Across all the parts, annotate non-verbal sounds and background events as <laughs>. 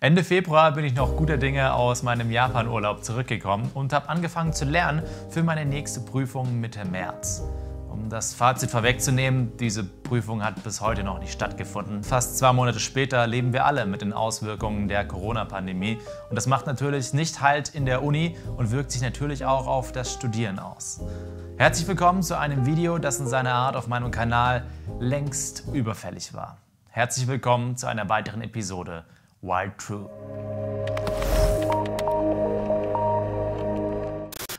Ende Februar bin ich noch guter Dinge aus meinem Japan-Urlaub zurückgekommen und habe angefangen zu lernen für meine nächste Prüfung Mitte März. Um das Fazit vorwegzunehmen, diese Prüfung hat bis heute noch nicht stattgefunden. Fast zwei Monate später leben wir alle mit den Auswirkungen der Corona-Pandemie und das macht natürlich nicht Halt in der Uni und wirkt sich natürlich auch auf das Studieren aus. Herzlich willkommen zu einem Video, das in seiner Art auf meinem Kanal längst überfällig war. Herzlich willkommen zu einer weiteren Episode while true.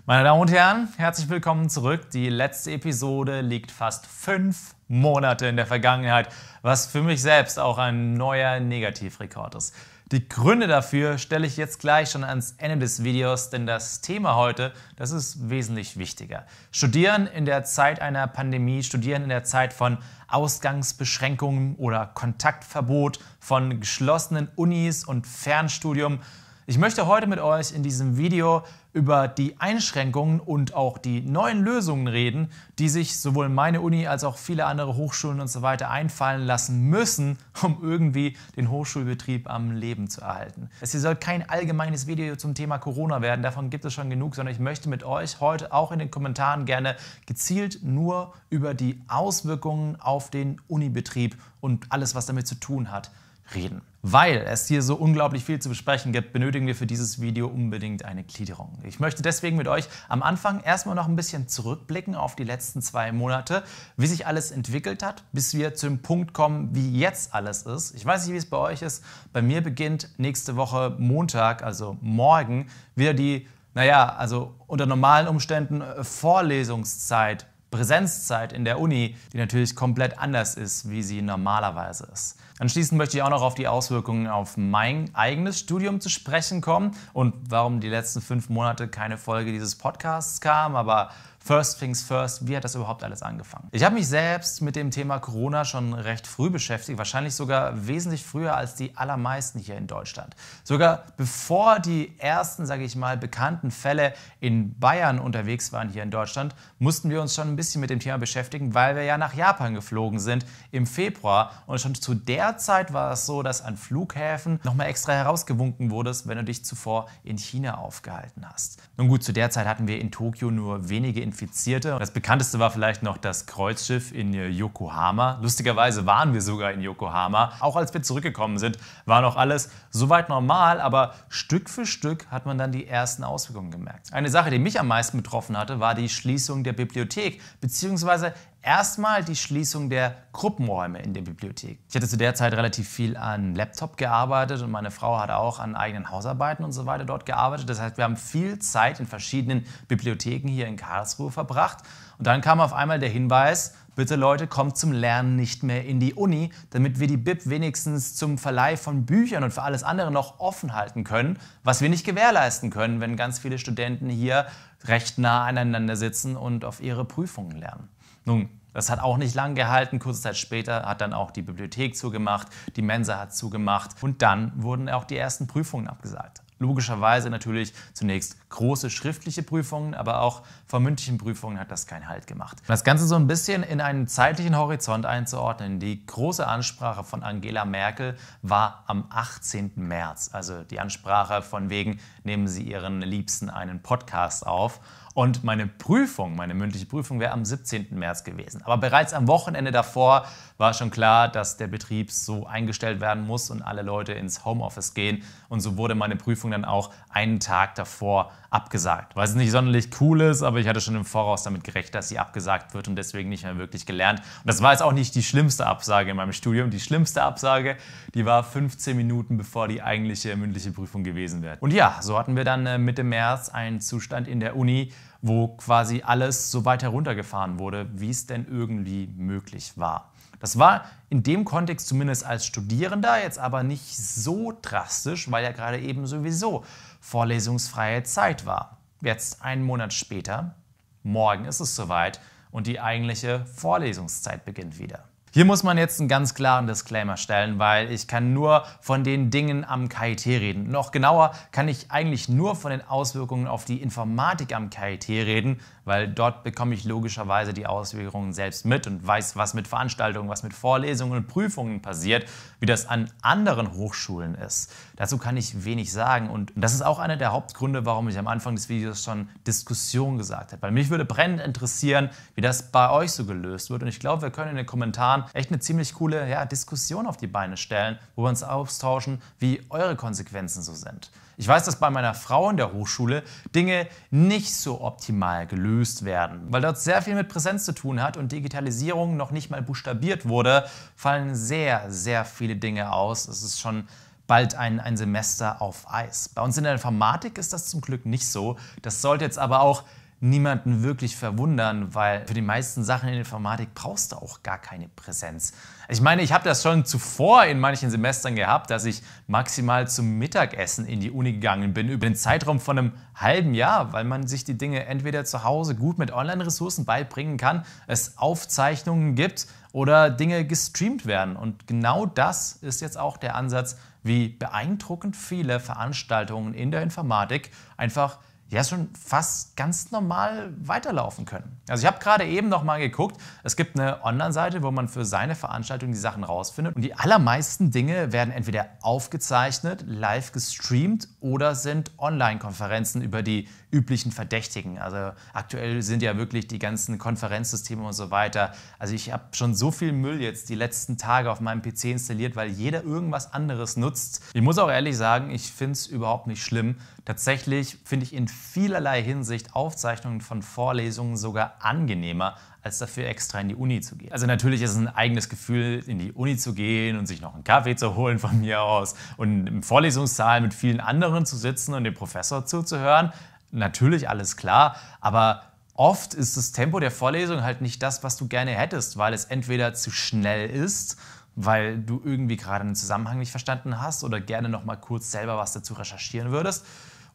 Meine Damen und Herren, herzlich willkommen zurück. Die letzte Episode liegt fast fünf Monate in der Vergangenheit, was für mich selbst auch ein neuer Negativrekord ist. Die Gründe dafür stelle ich jetzt gleich schon ans Ende des Videos, denn das Thema heute, das ist wesentlich wichtiger. Studieren in der Zeit einer Pandemie, studieren in der Zeit von Ausgangsbeschränkungen oder Kontaktverbot, von geschlossenen Unis und Fernstudium – ich möchte heute mit euch in diesem Video über die Einschränkungen und auch die neuen Lösungen reden, die sich sowohl meine Uni als auch viele andere Hochschulen und so weiter einfallen lassen müssen, um irgendwie den Hochschulbetrieb am Leben zu erhalten. Es hier soll kein allgemeines Video zum Thema Corona werden, davon gibt es schon genug, sondern ich möchte mit euch heute auch in den Kommentaren gerne gezielt nur über die Auswirkungen auf den Unibetrieb und alles, was damit zu tun hat, reden. Weil es hier so unglaublich viel zu besprechen gibt, benötigen wir für dieses Video unbedingt eine Gliederung. Ich möchte deswegen mit euch am Anfang erstmal noch ein bisschen zurückblicken auf die letzten zwei Monate, wie sich alles entwickelt hat, bis wir zu dem Punkt kommen, wie jetzt alles ist. Ich weiß nicht, wie es bei euch ist. Bei mir beginnt nächste Woche Montag, also morgen, wieder die, naja, also unter normalen Umständen äh, Vorlesungszeit Präsenzzeit in der Uni, die natürlich komplett anders ist, wie sie normalerweise ist. Anschließend möchte ich auch noch auf die Auswirkungen auf mein eigenes Studium zu sprechen kommen und warum die letzten fünf Monate keine Folge dieses Podcasts kam, aber First Things First, wie hat das überhaupt alles angefangen? Ich habe mich selbst mit dem Thema Corona schon recht früh beschäftigt, wahrscheinlich sogar wesentlich früher als die allermeisten hier in Deutschland. Sogar bevor die ersten, sage ich mal, bekannten Fälle in Bayern unterwegs waren hier in Deutschland, mussten wir uns schon ein bisschen mit dem Thema beschäftigen, weil wir ja nach Japan geflogen sind im Februar und schon zu der Zeit war es so, dass an Flughäfen nochmal extra herausgewunken wurdest, wenn du dich zuvor in China aufgehalten hast. Nun gut, zu der Zeit hatten wir in Tokio nur wenige Infektionen Infizierte. Das bekannteste war vielleicht noch das Kreuzschiff in Yokohama. Lustigerweise waren wir sogar in Yokohama. Auch als wir zurückgekommen sind, war noch alles soweit normal, aber Stück für Stück hat man dann die ersten Auswirkungen gemerkt. Eine Sache, die mich am meisten betroffen hatte, war die Schließung der Bibliothek, beziehungsweise Erstmal die Schließung der Gruppenräume in der Bibliothek. Ich hatte zu der Zeit relativ viel an Laptop gearbeitet und meine Frau hat auch an eigenen Hausarbeiten und so weiter dort gearbeitet. Das heißt, wir haben viel Zeit in verschiedenen Bibliotheken hier in Karlsruhe verbracht. Und dann kam auf einmal der Hinweis, bitte Leute, kommt zum Lernen nicht mehr in die Uni, damit wir die Bib wenigstens zum Verleih von Büchern und für alles andere noch offen halten können, was wir nicht gewährleisten können, wenn ganz viele Studenten hier recht nah aneinander sitzen und auf ihre Prüfungen lernen. Nun, das hat auch nicht lang gehalten. Kurze Zeit später hat dann auch die Bibliothek zugemacht, die Mensa hat zugemacht und dann wurden auch die ersten Prüfungen abgesagt. Logischerweise natürlich zunächst große schriftliche Prüfungen, aber auch vor mündlichen Prüfungen hat das keinen Halt gemacht. Das Ganze so ein bisschen in einen zeitlichen Horizont einzuordnen. Die große Ansprache von Angela Merkel war am 18. März. Also die Ansprache von wegen, nehmen Sie Ihren Liebsten einen Podcast auf. Und meine Prüfung, meine mündliche Prüfung wäre am 17. März gewesen. Aber bereits am Wochenende davor war schon klar, dass der Betrieb so eingestellt werden muss und alle Leute ins Homeoffice gehen. Und so wurde meine Prüfung dann auch einen Tag davor abgesagt. Was nicht sonderlich cool ist, aber ich hatte schon im Voraus damit gerecht, dass sie abgesagt wird und deswegen nicht mehr wirklich gelernt. Und das war jetzt auch nicht die schlimmste Absage in meinem Studium. Die schlimmste Absage, die war 15 Minuten bevor die eigentliche mündliche Prüfung gewesen wäre. Und ja, so hatten wir dann äh, Mitte März einen Zustand in der Uni, wo quasi alles so weit heruntergefahren wurde, wie es denn irgendwie möglich war. Das war in dem Kontext zumindest als Studierender jetzt aber nicht so drastisch, weil ja gerade eben sowieso vorlesungsfreie Zeit war. Jetzt einen Monat später, morgen ist es soweit und die eigentliche Vorlesungszeit beginnt wieder. Hier muss man jetzt einen ganz klaren Disclaimer stellen, weil ich kann nur von den Dingen am KIT reden. Noch genauer kann ich eigentlich nur von den Auswirkungen auf die Informatik am KIT reden, weil dort bekomme ich logischerweise die Auswirkungen selbst mit und weiß, was mit Veranstaltungen, was mit Vorlesungen und Prüfungen passiert, wie das an anderen Hochschulen ist. Dazu kann ich wenig sagen und das ist auch einer der Hauptgründe, warum ich am Anfang des Videos schon Diskussion gesagt habe, weil mich würde brennend interessieren, wie das bei euch so gelöst wird und ich glaube, wir können in den Kommentaren echt eine ziemlich coole ja, Diskussion auf die Beine stellen, wo wir uns austauschen, wie eure Konsequenzen so sind. Ich weiß, dass bei meiner Frau in der Hochschule Dinge nicht so optimal gelöst gelöst werden. Weil dort sehr viel mit Präsenz zu tun hat und Digitalisierung noch nicht mal buchstabiert wurde, fallen sehr, sehr viele Dinge aus. Es ist schon bald ein, ein Semester auf Eis. Bei uns in der Informatik ist das zum Glück nicht so. Das sollte jetzt aber auch niemanden wirklich verwundern, weil für die meisten Sachen in der Informatik brauchst du auch gar keine Präsenz. Also ich meine, ich habe das schon zuvor in manchen Semestern gehabt, dass ich maximal zum Mittagessen in die Uni gegangen bin, über den Zeitraum von einem halben Jahr, weil man sich die Dinge entweder zu Hause gut mit Online-Ressourcen beibringen kann, es Aufzeichnungen gibt oder Dinge gestreamt werden. Und genau das ist jetzt auch der Ansatz, wie beeindruckend viele Veranstaltungen in der Informatik einfach ja schon fast ganz normal weiterlaufen können. Also ich habe gerade eben noch mal geguckt, es gibt eine Online-Seite, wo man für seine Veranstaltung die Sachen rausfindet und die allermeisten Dinge werden entweder aufgezeichnet, live gestreamt oder sind Online-Konferenzen, über die üblichen Verdächtigen. Also aktuell sind ja wirklich die ganzen Konferenzsysteme und so weiter. Also ich habe schon so viel Müll jetzt die letzten Tage auf meinem PC installiert, weil jeder irgendwas anderes nutzt. Ich muss auch ehrlich sagen, ich finde es überhaupt nicht schlimm. Tatsächlich finde ich in vielerlei Hinsicht Aufzeichnungen von Vorlesungen sogar angenehmer als dafür extra in die Uni zu gehen. Also natürlich ist es ein eigenes Gefühl, in die Uni zu gehen und sich noch einen Kaffee zu holen von mir aus und im Vorlesungssaal mit vielen anderen zu sitzen und dem Professor zuzuhören natürlich alles klar, aber oft ist das Tempo der Vorlesung halt nicht das, was du gerne hättest, weil es entweder zu schnell ist, weil du irgendwie gerade einen Zusammenhang nicht verstanden hast oder gerne noch mal kurz selber was dazu recherchieren würdest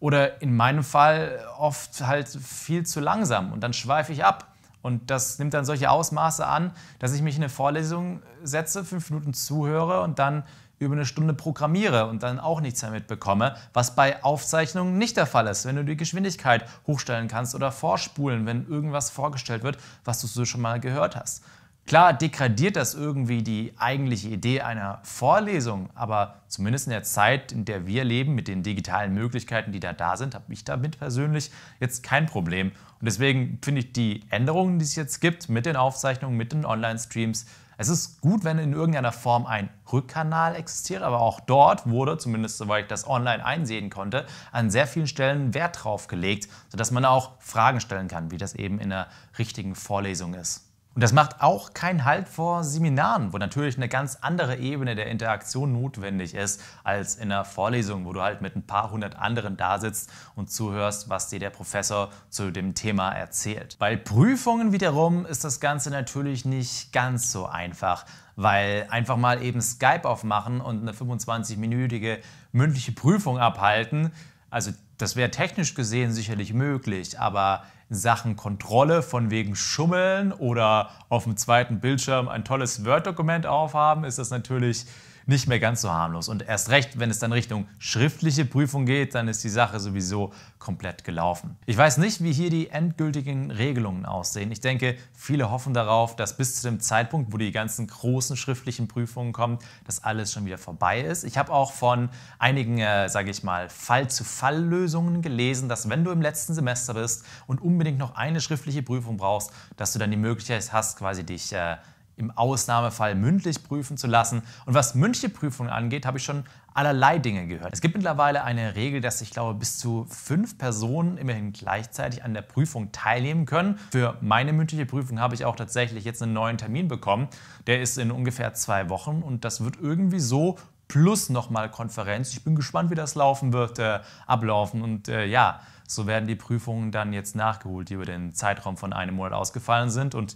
oder in meinem Fall oft halt viel zu langsam und dann schweife ich ab. Und das nimmt dann solche Ausmaße an, dass ich mich in eine Vorlesung setze, fünf Minuten zuhöre und dann über eine Stunde programmiere und dann auch nichts mehr mitbekomme, was bei Aufzeichnungen nicht der Fall ist, wenn du die Geschwindigkeit hochstellen kannst oder vorspulen, wenn irgendwas vorgestellt wird, was du so schon mal gehört hast. Klar degradiert das irgendwie die eigentliche Idee einer Vorlesung, aber zumindest in der Zeit, in der wir leben, mit den digitalen Möglichkeiten, die da da sind, habe ich damit persönlich jetzt kein Problem. Und deswegen finde ich die Änderungen, die es jetzt gibt mit den Aufzeichnungen, mit den Online-Streams, es ist gut, wenn in irgendeiner Form ein Rückkanal existiert, aber auch dort wurde, zumindest soweit ich das online einsehen konnte, an sehr vielen Stellen Wert drauf gelegt, sodass man auch Fragen stellen kann, wie das eben in der richtigen Vorlesung ist. Und das macht auch keinen Halt vor Seminaren, wo natürlich eine ganz andere Ebene der Interaktion notwendig ist, als in einer Vorlesung, wo du halt mit ein paar hundert anderen da sitzt und zuhörst, was dir der Professor zu dem Thema erzählt. Bei Prüfungen wiederum ist das Ganze natürlich nicht ganz so einfach, weil einfach mal eben Skype aufmachen und eine 25-minütige mündliche Prüfung abhalten, also das wäre technisch gesehen sicherlich möglich, aber Sachen Kontrolle von wegen Schummeln oder auf dem zweiten Bildschirm ein tolles Word-Dokument aufhaben, ist das natürlich nicht mehr ganz so harmlos. Und erst recht, wenn es dann Richtung schriftliche Prüfung geht, dann ist die Sache sowieso komplett gelaufen. Ich weiß nicht, wie hier die endgültigen Regelungen aussehen. Ich denke, viele hoffen darauf, dass bis zu dem Zeitpunkt, wo die ganzen großen schriftlichen Prüfungen kommen, dass alles schon wieder vorbei ist. Ich habe auch von einigen, äh, sage ich mal, Fall-zu-Fall-Lösungen gelesen, dass wenn du im letzten Semester bist und unbedingt noch eine schriftliche Prüfung brauchst, dass du dann die Möglichkeit hast, quasi dich äh, im Ausnahmefall mündlich prüfen zu lassen. Und was mündliche Prüfungen angeht, habe ich schon allerlei Dinge gehört. Es gibt mittlerweile eine Regel, dass ich glaube, bis zu fünf Personen immerhin gleichzeitig an der Prüfung teilnehmen können. Für meine mündliche Prüfung habe ich auch tatsächlich jetzt einen neuen Termin bekommen. Der ist in ungefähr zwei Wochen und das wird irgendwie so plus nochmal Konferenz. Ich bin gespannt, wie das laufen wird, äh, ablaufen und äh, ja, so werden die Prüfungen dann jetzt nachgeholt, die über den Zeitraum von einem Monat ausgefallen sind und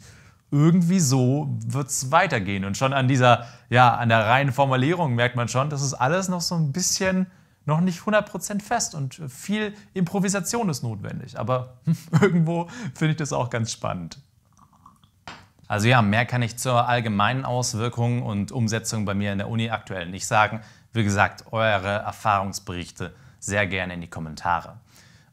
irgendwie so wird es weitergehen. Und schon an dieser, ja, an der reinen Formulierung merkt man schon, das ist alles noch so ein bisschen noch nicht 100% fest und viel Improvisation ist notwendig. Aber <laughs> irgendwo finde ich das auch ganz spannend. Also ja, mehr kann ich zur allgemeinen Auswirkung und Umsetzung bei mir in der Uni aktuell nicht sagen. Wie gesagt, eure Erfahrungsberichte sehr gerne in die Kommentare.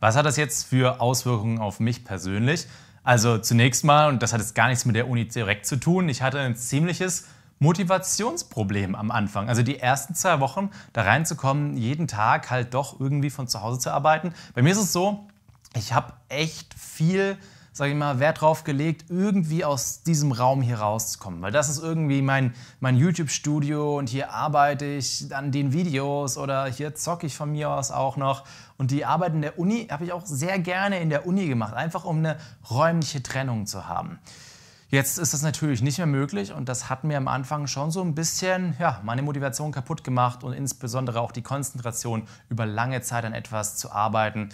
Was hat das jetzt für Auswirkungen auf mich persönlich? Also zunächst mal, und das hat jetzt gar nichts mit der Uni direkt zu tun, ich hatte ein ziemliches Motivationsproblem am Anfang. Also die ersten zwei Wochen da reinzukommen, jeden Tag halt doch irgendwie von zu Hause zu arbeiten. Bei mir ist es so, ich habe echt viel sage ich mal, Wert drauf gelegt, irgendwie aus diesem Raum hier rauszukommen. Weil das ist irgendwie mein, mein YouTube-Studio und hier arbeite ich an den Videos oder hier zocke ich von mir aus auch noch. Und die Arbeit in der Uni habe ich auch sehr gerne in der Uni gemacht, einfach um eine räumliche Trennung zu haben. Jetzt ist das natürlich nicht mehr möglich und das hat mir am Anfang schon so ein bisschen ja, meine Motivation kaputt gemacht und insbesondere auch die Konzentration, über lange Zeit an etwas zu arbeiten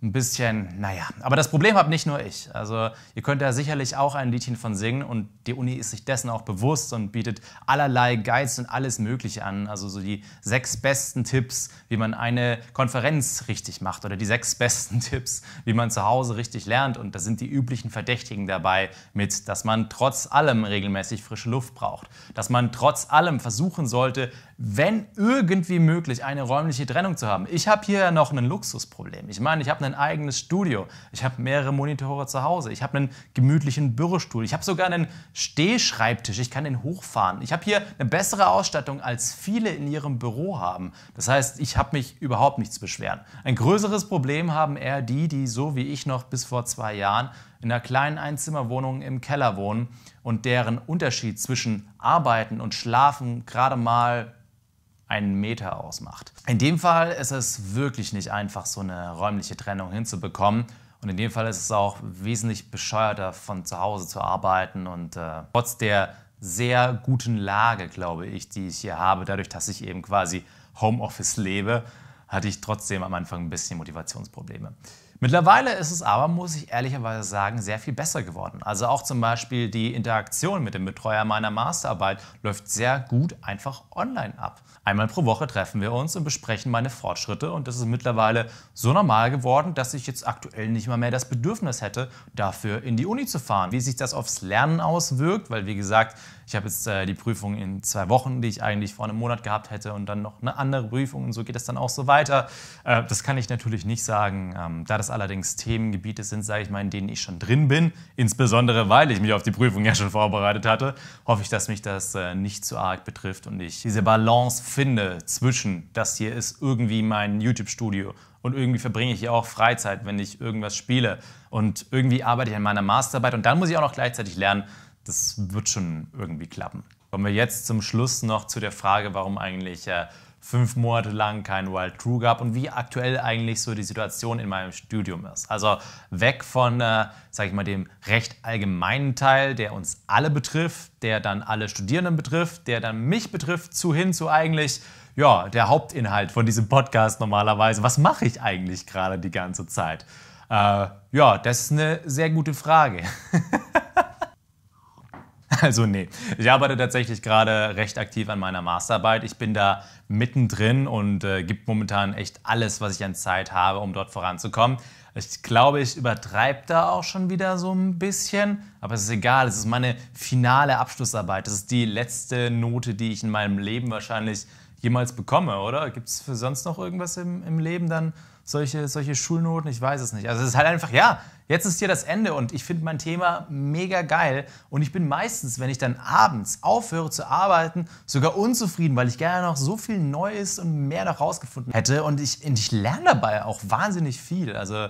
ein bisschen, naja. Aber das Problem habe nicht nur ich. Also ihr könnt da sicherlich auch ein Liedchen von singen und die Uni ist sich dessen auch bewusst und bietet allerlei Guides und alles Mögliche an. Also so die sechs besten Tipps, wie man eine Konferenz richtig macht oder die sechs besten <laughs> Tipps, wie man zu Hause richtig lernt. Und da sind die üblichen Verdächtigen dabei mit, dass man trotz allem regelmäßig frische Luft braucht, dass man trotz allem versuchen sollte, wenn irgendwie möglich, eine räumliche Trennung zu haben. Ich habe hier ja noch ein Luxusproblem. Ich meine, ich habe eine ein eigenes Studio. Ich habe mehrere Monitore zu Hause. Ich habe einen gemütlichen Bürostuhl. Ich habe sogar einen Stehschreibtisch. Ich kann den hochfahren. Ich habe hier eine bessere Ausstattung, als viele in ihrem Büro haben. Das heißt, ich habe mich überhaupt nicht zu beschweren. Ein größeres Problem haben eher die, die so wie ich noch bis vor zwei Jahren in einer kleinen Einzimmerwohnung im Keller wohnen und deren Unterschied zwischen Arbeiten und Schlafen gerade mal einen Meter ausmacht. In dem Fall ist es wirklich nicht einfach, so eine räumliche Trennung hinzubekommen. Und in dem Fall ist es auch wesentlich bescheuerter, von zu Hause zu arbeiten. Und äh, trotz der sehr guten Lage, glaube ich, die ich hier habe, dadurch, dass ich eben quasi Homeoffice lebe, hatte ich trotzdem am Anfang ein bisschen Motivationsprobleme. Mittlerweile ist es aber, muss ich ehrlicherweise sagen, sehr viel besser geworden. Also auch zum Beispiel die Interaktion mit dem Betreuer meiner Masterarbeit läuft sehr gut einfach online ab. Einmal pro Woche treffen wir uns und besprechen meine Fortschritte und das ist mittlerweile so normal geworden, dass ich jetzt aktuell nicht mal mehr das Bedürfnis hätte, dafür in die Uni zu fahren. Wie sich das aufs Lernen auswirkt, weil wie gesagt, ich habe jetzt äh, die Prüfung in zwei Wochen, die ich eigentlich vor einem Monat gehabt hätte und dann noch eine andere Prüfung und so geht das dann auch so weiter. Äh, das kann ich natürlich nicht sagen, ähm, da das das allerdings Themengebiete sind, sage ich mal, in denen ich schon drin bin, insbesondere weil ich mich auf die Prüfung ja schon vorbereitet hatte, hoffe ich, dass mich das äh, nicht zu arg betrifft und ich diese Balance finde zwischen, das hier ist irgendwie mein YouTube-Studio und irgendwie verbringe ich hier auch Freizeit, wenn ich irgendwas spiele und irgendwie arbeite ich an meiner Masterarbeit und dann muss ich auch noch gleichzeitig lernen, das wird schon irgendwie klappen. Kommen wir jetzt zum Schluss noch zu der Frage, warum eigentlich... Äh, fünf Monate lang kein Wild True gab und wie aktuell eigentlich so die Situation in meinem Studium ist. Also weg von, äh, sage ich mal, dem recht allgemeinen Teil, der uns alle betrifft, der dann alle Studierenden betrifft, der dann mich betrifft, zu hin zu eigentlich, ja, der Hauptinhalt von diesem Podcast normalerweise. Was mache ich eigentlich gerade die ganze Zeit? Äh, ja, das ist eine sehr gute Frage. <laughs> <laughs> Also nee, ich arbeite tatsächlich gerade recht aktiv an meiner Masterarbeit. Ich bin da mittendrin und äh, gebe momentan echt alles, was ich an Zeit habe, um dort voranzukommen. Ich glaube, ich übertreibe da auch schon wieder so ein bisschen, aber es ist egal, es ist meine finale Abschlussarbeit. Das ist die letzte Note, die ich in meinem Leben wahrscheinlich jemals bekomme, oder? Gibt es für sonst noch irgendwas im, im Leben dann? solche, solche Schulnoten? Ich weiß es nicht. Also es ist halt einfach, ja, jetzt ist hier das Ende und ich finde mein Thema mega geil. Und ich bin meistens, wenn ich dann abends aufhöre zu arbeiten, sogar unzufrieden, weil ich gerne noch so viel Neues und mehr noch rausgefunden hätte. Und ich, und ich lerne dabei auch wahnsinnig viel. Also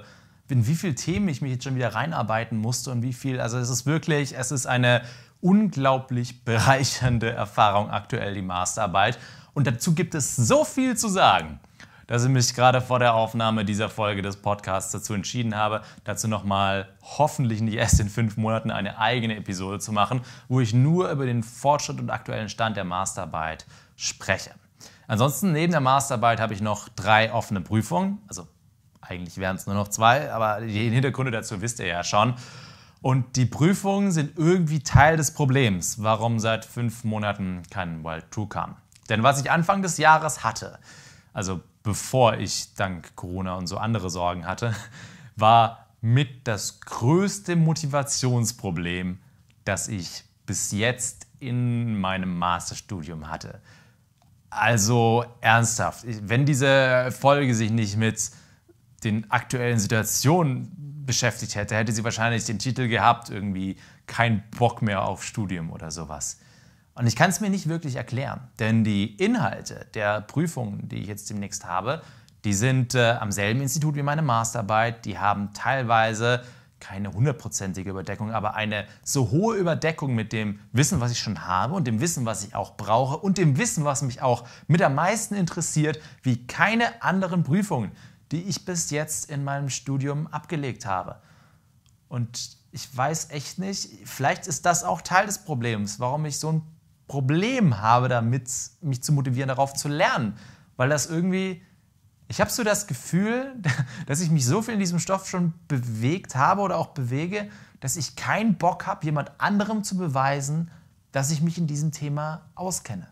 in wie viele Themen ich mich jetzt schon wieder reinarbeiten musste und wie viel. Also es ist wirklich, es ist eine unglaublich bereichernde Erfahrung aktuell, die Masterarbeit. Und dazu gibt es so viel zu sagen dass ich mich gerade vor der Aufnahme dieser Folge des Podcasts dazu entschieden habe, dazu nochmal hoffentlich nicht erst in fünf Monaten eine eigene Episode zu machen, wo ich nur über den Fortschritt und aktuellen Stand der Masterarbeit spreche. Ansonsten neben der Masterarbeit habe ich noch drei offene Prüfungen, also eigentlich wären es nur noch zwei, aber die Hintergründe dazu wisst ihr ja schon. Und die Prüfungen sind irgendwie Teil des Problems, warum seit fünf Monaten kein World 2 kam. Denn was ich Anfang des Jahres hatte, also bevor ich dank Corona und so andere Sorgen hatte, <laughs> war mit das größte Motivationsproblem, das ich bis jetzt in meinem Masterstudium hatte. Also ernsthaft, wenn diese Folge sich nicht mit den aktuellen Situationen beschäftigt hätte, hätte sie wahrscheinlich den Titel gehabt, irgendwie kein Bock mehr auf Studium oder sowas. Und ich kann es mir nicht wirklich erklären, denn die Inhalte der Prüfungen, die ich jetzt demnächst habe, die sind äh, am selben Institut wie meine Masterarbeit, die haben teilweise keine hundertprozentige Überdeckung, aber eine so hohe Überdeckung mit dem Wissen, was ich schon habe und dem Wissen, was ich auch brauche und dem Wissen, was mich auch mit am meisten interessiert, wie keine anderen Prüfungen, die ich bis jetzt in meinem Studium abgelegt habe. Und ich weiß echt nicht, vielleicht ist das auch Teil des Problems, warum ich so ein Problem habe damit, mich zu motivieren, darauf zu lernen. Weil das irgendwie, ich habe so das Gefühl, <laughs> dass ich mich so viel in diesem Stoff schon bewegt habe oder auch bewege, dass ich keinen Bock habe, jemand anderem zu beweisen, dass ich mich in diesem Thema auskenne.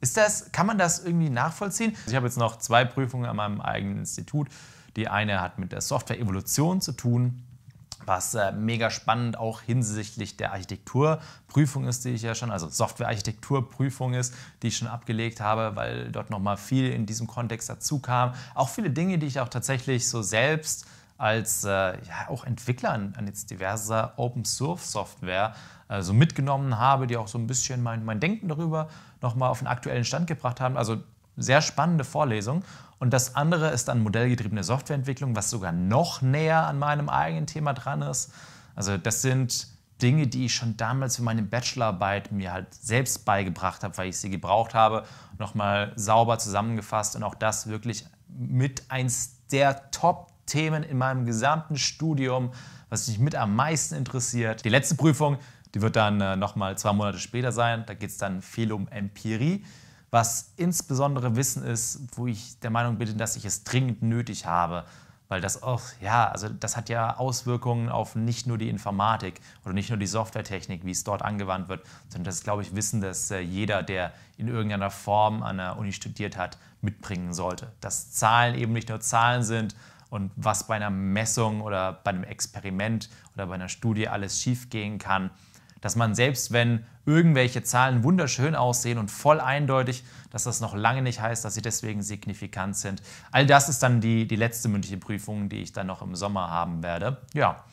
Ist das, kann man das irgendwie nachvollziehen? Also ich habe jetzt noch zwei Prüfungen an meinem eigenen Institut. Die eine hat mit der Software Evolution zu tun was äh, mega spannend auch hinsichtlich der Architekturprüfung ist, die ich ja schon, also Softwarearchitekturprüfung ist, die ich schon abgelegt habe, weil dort nochmal viel in diesem Kontext dazu kam. Auch viele Dinge, die ich auch tatsächlich so selbst als äh, ja, auch Entwickler an, an, jetzt diverser Open Source Software äh, so mitgenommen habe, die auch so ein bisschen mein, mein Denken darüber nochmal auf den aktuellen Stand gebracht haben. Also sehr spannende Vorlesung. Und das andere ist dann modellgetriebene Softwareentwicklung, was sogar noch näher an meinem eigenen Thema dran ist. Also das sind Dinge, die ich schon damals für meine Bachelorarbeit mir halt selbst beigebracht habe, weil ich sie gebraucht habe, nochmal sauber zusammengefasst und auch das wirklich mit eins der Top-Themen in meinem gesamten Studium, was mich mit am meisten interessiert. Die letzte Prüfung, die wird dann äh, nochmal zwei Monate später sein. Da geht es dann viel um Empirie was insbesondere Wissen ist, wo ich der Meinung bin, dass ich es dringend nötig habe. Weil das auch, ja, also das hat ja Auswirkungen auf nicht nur die Informatik oder nicht nur die Softwaretechnik, wie es dort angewandt wird, sondern das ist, glaube ich, Wissen, das äh, jeder, der in irgendeiner Form an der Uni studiert hat, mitbringen sollte. Dass Zahlen eben nicht nur Zahlen sind und was bei einer Messung oder bei einem Experiment oder bei einer Studie alles schiefgehen kann, dass man selbst wenn irgendwelche Zahlen wunderschön aussehen und voll eindeutig, dass das noch lange nicht heißt, dass sie deswegen signifikant sind. All das ist dann die, die letzte mündliche Prüfung, die ich dann noch im Sommer haben werde. Ja,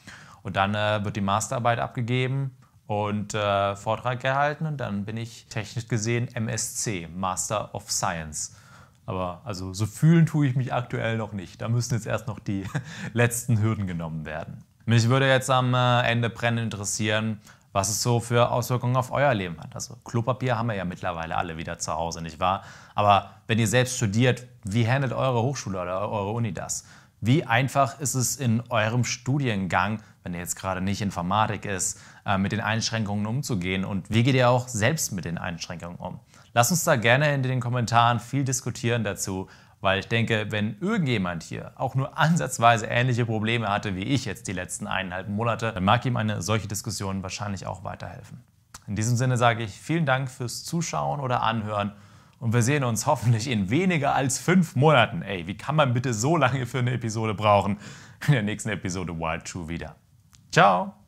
und dann äh, wird die Masterarbeit abgegeben und äh, Vortrag gehalten und dann bin ich technisch gesehen MSc, Master of Science. Aber also so fühlen tue ich mich aktuell noch nicht. Da müssen jetzt erst noch die <laughs> letzten Hürden genommen werden. Mich würde jetzt am äh, Ende brennend interessieren, was es so für Auswirkungen auf euer Leben hat. Also Klopapier haben wir ja mittlerweile alle wieder zu Hause, nicht wahr? Aber wenn ihr selbst studiert, wie handelt eure Hochschule oder eure Uni das? Wie einfach ist es in eurem Studiengang, wenn ihr jetzt gerade nicht Informatik ist, äh, mit den Einschränkungen umzugehen? Und wie geht ihr auch selbst mit den Einschränkungen um? Lasst uns da gerne in den Kommentaren viel diskutieren dazu. Weil ich denke, wenn irgendjemand hier auch nur ansatzweise ähnliche Probleme hatte wie ich jetzt die letzten eineinhalb Monate, dann mag ihm eine solche Diskussion wahrscheinlich auch weiterhelfen. In diesem Sinne sage ich vielen Dank fürs Zuschauen oder Anhören und wir sehen uns hoffentlich in weniger als fünf Monaten. Ey, wie kann man bitte so lange für eine Episode brauchen? In der nächsten Episode Wild True wieder. Ciao!